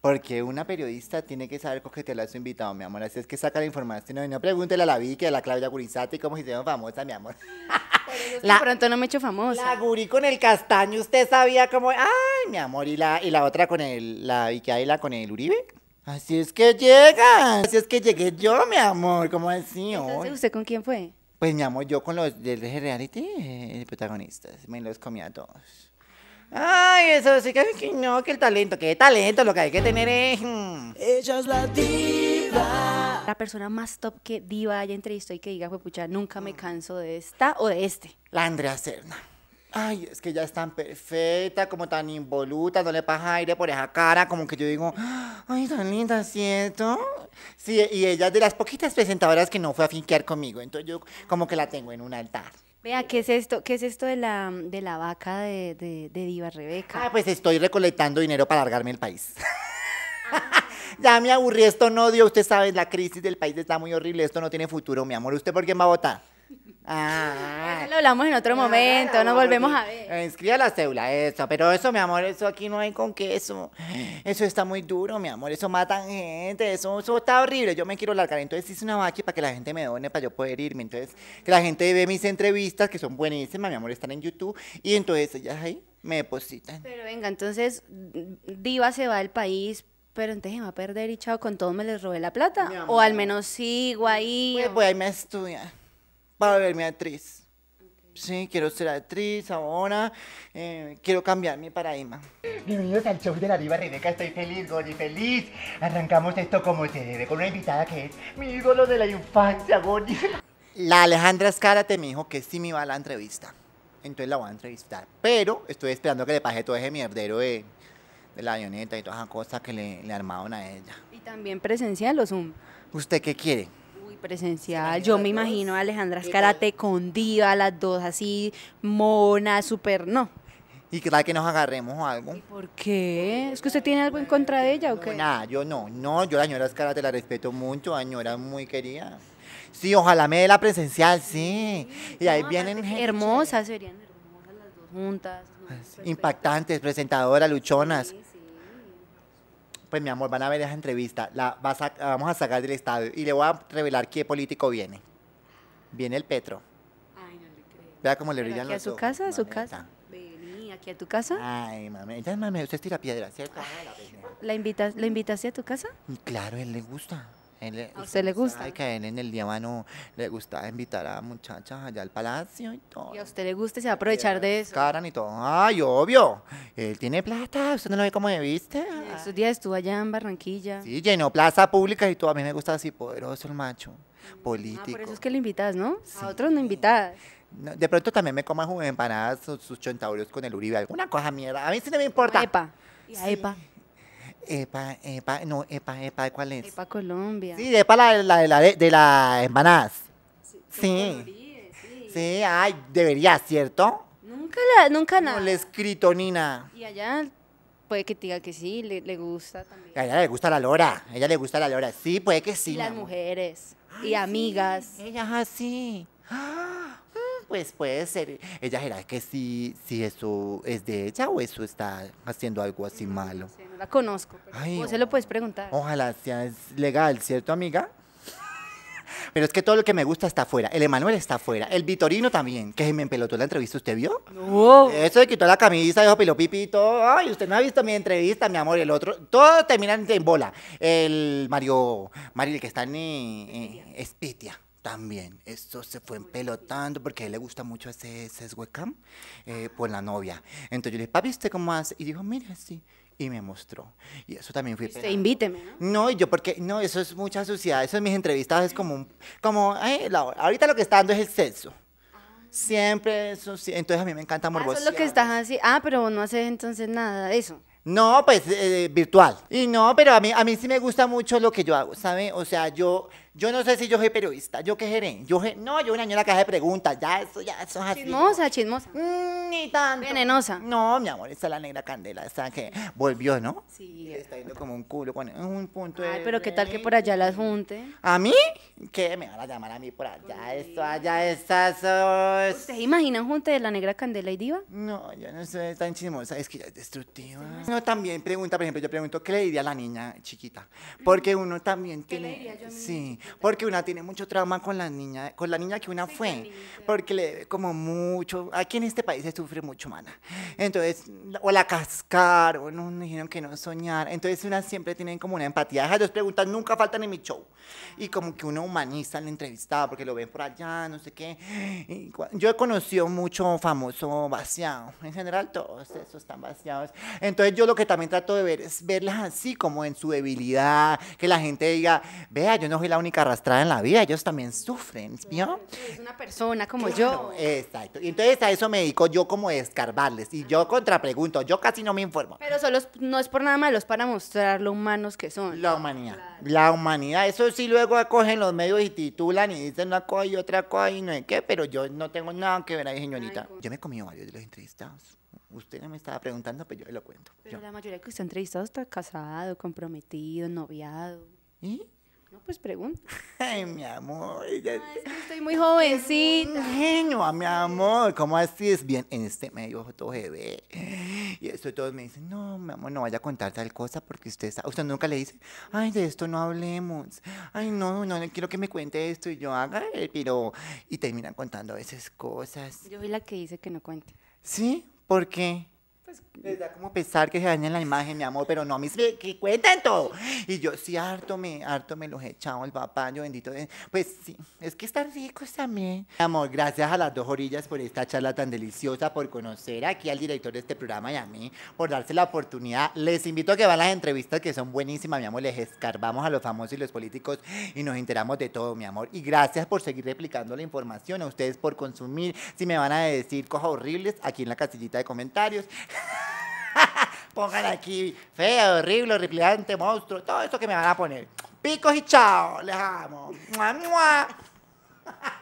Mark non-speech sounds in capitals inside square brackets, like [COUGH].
Porque una periodista tiene que saber te a su invitado, mi amor. Así es que saca la información. No, no pregúntele a la Vicky, a la Claudia Gurizati, cómo se hicieron famosa, mi amor. [LAUGHS] pronto no me he hecho famosa. La gurí con el castaño, usted sabía cómo. Ay, mi amor. Y la, y la otra con el. La Vicky la con el Uribe. Así es que llega. Así es que llegué yo, mi amor. ¿Cómo así? Entonces, ¿usted con quién fue? Pues, mi amor, yo con los del reality, eh, protagonistas. Me los comía a todos. ¡Ah! eso, así que, que no, que el talento, que talento, lo que hay que tener es... Mm. Ella es la diva. La persona más top que diva haya entrevistado y que diga, pues pucha, nunca me canso de esta o de este. La Andrea Serna. Ay, es que ya es tan perfecta, como tan involuta, no le pasa aire por esa cara, como que yo digo, ay, tan linda, ¿cierto? Sí, y ella es de las poquitas presentadoras que no fue a finquear conmigo, entonces yo como que la tengo en un altar. Vea, ¿qué es esto, qué es esto de, la, de la vaca de, Diva Rebeca? Ah, pues estoy recolectando dinero para largarme el país. Ah. [LAUGHS] ya me aburrí, esto no dio, usted sabe, la crisis del país está muy horrible, esto no tiene futuro, mi amor. ¿Usted por quién va a votar? Ah. lo hablamos en otro momento, Nos volvemos a ver. Eh, a la célula, eso. Pero eso, mi amor, eso aquí no hay con queso. Eso está muy duro, mi amor. Eso matan gente. Eso, eso está horrible. Yo me quiero largar. Entonces hice una bache para que la gente me done para yo poder irme. Entonces, que la gente ve mis entrevistas, que son buenísimas, mi amor, están en YouTube. Y entonces ya ahí me depositan. Pero venga, entonces Diva se va del país pero entonces me va a perder y chao, con todo me les robé la plata. O al menos sigo ahí. Pues voy pues, a irme a estudiar para verme actriz. Sí, quiero ser actriz ahora, eh, quiero cambiar mi paradigma. Bienvenidos al show de la diva Rebeca, estoy feliz, Goni, feliz. Arrancamos esto como se debe, con una invitada que es mi ídolo de la infancia, Goni [LAUGHS] La Alejandra Escárate me dijo que sí me iba a la entrevista, entonces la voy a entrevistar. Pero estoy esperando que le pague todo ese mierdero de, la avioneta y todas esas cosas que le, le armaron a ella. ¿Y también presencial o Zoom? ¿Usted qué quiere? presencial. Yo me imagino a Alejandra Escarate con Diva, las dos así, mona, súper, no. ¿Y qué tal que nos agarremos o algo? ¿Por qué? ¿Es que usted tiene algo en contra de ella o qué? nada, yo no, no, yo la señora Escarate la respeto mucho, la señora muy querida. Sí, ojalá me dé la presencial, sí. y ahí vienen... Hermosas, serían hermosas las dos juntas. impactantes, presentadoras, luchonas pues mi amor, van a ver esa entrevista, la, vas vamos a sacar del estadio y le voy a revelar qué político viene. Viene el Petro. Ay, no le creo. Vea cómo le brillan los a su casa, a su casa. Vení, aquí a tu casa. Ay, mami, ya mami, usted tira piedra, ¿cierto? ¿La, invitas, ¿La invitaste a tu casa? Mm, claro, él le gusta. Él ¿A usted le gusta? Ay, que a él en el día le gusta invitar a muchachas allá al palacio y todo. ¿Y a usted le gusta y se va a aprovechar de eso? Caran y todo. Ay, obvio. Él tiene plata. ¿Usted no lo ve como me viste? esos días estuvo allá en Barranquilla. Sí, llenó plaza pública y todo. A mí me gusta así poderoso el macho, político. Ah, por eso es que le invitas, ¿no? A otros no invitas. de pronto también me comas empanadas, sus, sus con el Uribe, alguna cosa mierda. A mí sí no me importa. Ah, epa. Y a ah, Epa. Epa, epa, no, epa, epa, ¿cuál es? Epa Colombia. Sí, de la, la, la, de, empanadas. Sí. Sí. sí. sí. ay, debería, ¿cierto? Nunca la, nunca nada. No le escrito, Nina. Y allá puede que diga que sí, le, gusta también. A ella le gusta la lora, ella le gusta la lora, sí, puede que sí. Y las mujeres, y amigas. Sí. es ah, así. pues puede ser. Ella dirá que sí, si eso es de ella o eso está haciendo algo así malo. no la conozco, pero se lo puedes preguntar. Ojalá sea legal, ¿cierto, amiga? Pero es que todo lo que me gusta está afuera. El Emanuel está afuera. El Vitorino también, que se me empelotó la entrevista. ¿Usted vio? No. Eso le quitó la camisa, dijo pilopipito. Ay, usted no ha visto mi entrevista, mi amor. El otro. Todo termina en bola. El Mario, Mario, que está en, Spitia Espitia también. Eso se fue empelotando porque a él le gusta mucho ese, webcam eh, por la novia. Entonces yo le dije, papi, ¿usted cómo hace? Y dijo, mira, sí y me mostró. Y eso también fui Se invíteme. ¿no? no, yo porque, no, eso es mucha suciedad, eso en mis entrevistas es como, un, como, ahorita lo que está dando es el sexo. Ah. Siempre eso, sí. entonces a mí me encanta morbosear. Ah, eso es lo que estás así, ah, pero no haces entonces nada de eso. No, pues eh, virtual. Y no, pero a mí, a mí sí me gusta mucho lo que yo hago, ¿sabe? O sea, yo yo no sé si yo soy periodista, yo qué geré. Yo no, yo una niña caja de preguntas, ya eso, ya eso así. Chismosa, chismosa. Mm, ni tanto. Venenosa. No, mi amor, esta es la negra candela, esa que volvió, ¿no? Sí. está yendo como un culo con un punto Ay, pero qué tal que por allá las junte. ¿A mí? ¿Qué? Me van a llamar a mí por allá, esto, allá, estás? ¿Ustedes imaginan junte de la negra candela y diva? No, yo no soy tan chismosa, es que ya es destructiva. Uno también pregunta, por ejemplo, yo pregunto, ¿qué le diría a la niña chiquita? Porque uno también tiene... ¿Qué Le diría yo a Sí porque una tiene mucho trauma con la niña, con la niña que una fue, porque le como mucho, aquí en este país se sufre mucho, mana. Entonces, o la cascar o no dijeron que no soñar, entonces una siempre tienen como una empatía, esas dos preguntas nunca faltan en mi show, y como que uno humaniza al entrevistado, porque lo ven por allá, no sé qué. yo he conocido mucho famoso vaciado, en general todos esos están vaciados. Entonces yo lo que también trato de ver es verlas así, como en su debilidad, que la gente diga, vea, yo no soy la única arrastrada en la vida, ellos también sufren, ¿vio? Es una persona como yo. Exacto. Y entonces a eso me dedico yo como escarbarles. Y yo contrapregunto, yo casi no me informo. Pero solo no es por nada malo, es para mostrar lo humanos que son. La humanidad. La humanidad. Eso sí luego acogen los medios y titulan y dicen una cosa y otra cosa y no hay qué, pero yo no tengo nada que ver ahí, señorita. yo me he comido varios de los entrevistados. Usted me estaba preguntando, pero yo le lo cuento. Pero la mayoría que los entrevistados entrevistado está casado, comprometido, noviado. ¿Y? pues pregunta. Ay, mi amor. es que estoy muy jovencita. Genio, mi amor. ¿Cómo así es bien en este medio bebé Y esto todos me dicen, no, mi amor, no vaya a contar tal cosa porque usted Usted nunca le dice, ay, de esto no hablemos. Ay, no, no, quiero que me cuente esto y yo haga pero Y terminan contando esas cosas. Yo soy la que dice que no cuente. ¿Sí? ¿Por qué? Pues, les da como pesar que se dañen la imagen, mi amor, pero no, mis que cuentan todo. Y yo, sí, harto me, harto me los he echado el yo bendito. Pues sí, es que están ricos también. Mi amor, gracias a las dos orillas por esta charla tan deliciosa, por conocer aquí al director de este programa y a mí, por darse la oportunidad. Les invito a que van las entrevistas que son buenísimas, mi amor. Les escarbamos a los famosos y los políticos y nos enteramos de todo, mi amor. Y gracias por seguir replicando la información, a ustedes por consumir. Si me van a decir cosas horribles, aquí en la casillita de comentarios. [LAUGHS] Pongan aquí feo, horrible, horripilante, monstruo, todo eso que me van a poner. Picos y chao, les amo. ¡Mua, [LAUGHS]